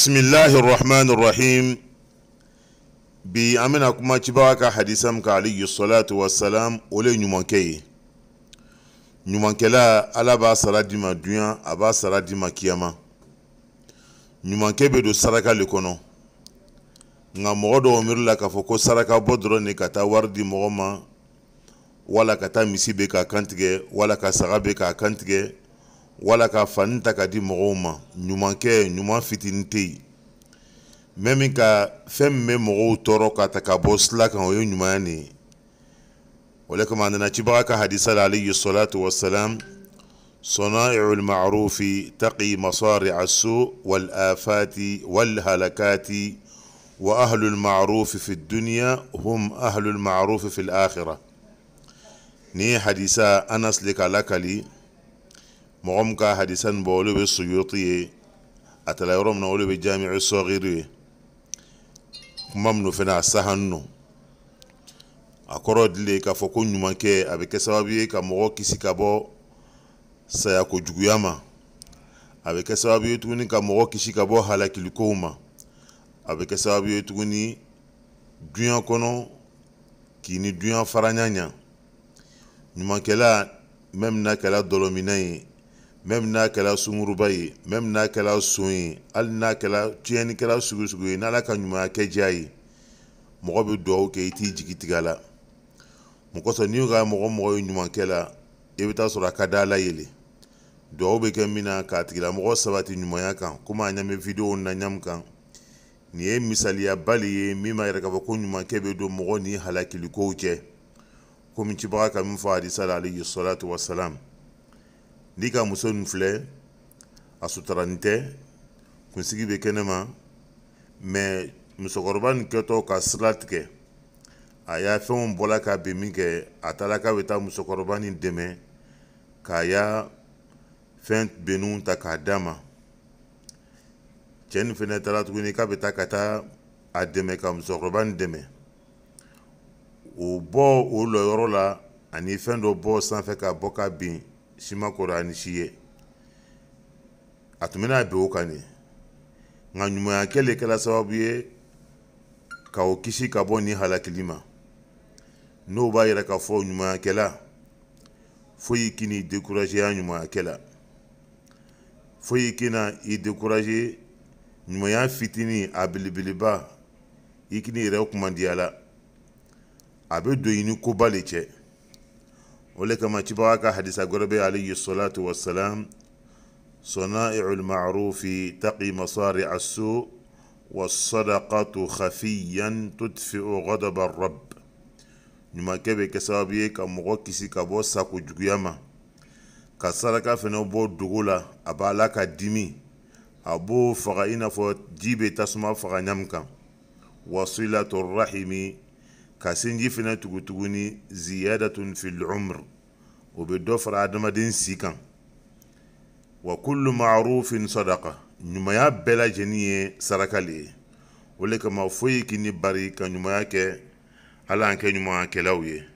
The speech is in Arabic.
بسم الله الرحمن الرحيم بأمنا كما تبارك حديثم عليه الصلاة والسلام ولي نمانكي ɲumankɛla ala b'a sara di ma duɲa a b'a sara di ma kiyama ɲumankɛ bɛ don saraka le kɔnɔ nka mɔgɔ dɔw miiri la k'a fɔ ko saraka bɔ dɔrɔn de ka taa wari di mɔgɔ ma wala ka taa misi bɛ k'a kantigɛ wala ka saga bɛ k'a kantigɛ wala ka fani ta ka di mɔgɔw ma ɲuman kɛ ɲuman fitini tɛ yen mɛ min ka fɛn min bɛ mɔgɔw tɔɔrɔ ka ta ka bɔ sila kan o ye ɲumanya de ye o le kama a nana cibaga ka hadisa la alayhi salatu wasalam صنائع المعروف تقي مصارع السوء والآفات والهلكات وأهل المعروف في الدنيا هم أهل المعروف في الآخرة ني حديثا أنس لك لك لي mɔgɔ min ka hadisan bɔ olu bɛ suyuti ye a taara yɔrɔ min na olu bɛ jamiu sɔgiri ye kuma minnu fana a sahan nɔ a kɔrɔ dile k'a fɔ ko ɲumankɛ a bɛ kɛ sababu ye ka mɔgɔ kisi ka bɔ sayakojuguya ma a bɛ kɛ sababu ye tuguni ka mɔgɔ kisi ka bɔ halakilikow ma a bɛ kɛ sababu ye tuguni duɲa kɔnɔ k'i ni duɲa fara ɲa ɲa ɲumankɛla mɛmu kɛla dɔlɔmina ye même n'a kɛla sunkuruba ye même n'a kɛla son ye hali n'a kɛla tiɲɛnikɛla sugu sugu ye n'ala ka ɲumanya kɛ diya ye mɔgɔ bɛ duwawu kɛ i t'i jigi tigɛ a la mun kosɔn n'i ka mɔgɔ mɔgɔ ye ɲuman kɛ la i bɛ taa sɔrɔ a ka d'a la yen de bɛ kɛ min na k'a tigilamɔgɔ sabati ɲumanya kan komi a ɲɛ bɛ na ɲamu kan nin ye misaliyabali ye min b'a yɛrɛ k'a fɔ ko ɲumankɛ bɛ don mɔgɔ ni halakilikow cɛ komi cibaga ka min fɔ hadisa la alayhi salatu salam. n'i ka muso nin filɛ a sutura nin tɛ kunsigi bɛ kɛnɛma mɛ musokɔrɔba nin kɛtɔ ka sira tigɛ a y'a fɛnw bɔla ka bin min kɛ a taara k'a bɛ taa musokɔrɔba nin dɛmɛ k'a y'a fɛn benninw ta k'a d'a ma cɛ nin fɛnɛ taara tuguni k'a bɛ taa ka taa a dɛmɛ ka musokɔrɔba nin dɛmɛ o bɔ o lɔyɔrɔ la ani fɛn dɔ bɔ sanfɛ ka bɔ ka bin si ma kɔrɔ ani si ye a tun bɛna bɛn o kan de nka ɲumanya kɛ le kɛra sababu ye ka o kisi ka bɔ nin halakili ma n'o b'a yira k'a fɔ ɲumanyakɛla foyi k'i découragé a ɲumanyakɛ la foyi kina i découragé ɲumanya fitini a belebeleba i kini yɛrɛ kumadiya la a bɛ don i ni koba le cɛ wole kama cibawa ka hadisa gorobe alayhi salatu wassalam صنائع المعروف تقي مصارع السوء والصدقة خفيا تدفئ غضب الرب ɲuman kɛ bɛ kɛ sababu ye ka mɔgɔ kisi ka bɔ sako juguya ma ka saraka fɛnɛ bɔ dogo la a b'a la ka dimi a b'o faga i n'a fɔ ji bɛ tasuma faga ɲa min kan wasilatorahimi كاسينجي فينا تغوتغوني زيادة في العمر وبدوفر عدم دين سيكا وكل معروف صدقة نمايا بلا جنية سرقالي ولك ما فويكي نباري كان كي على انك نمايا كلاويه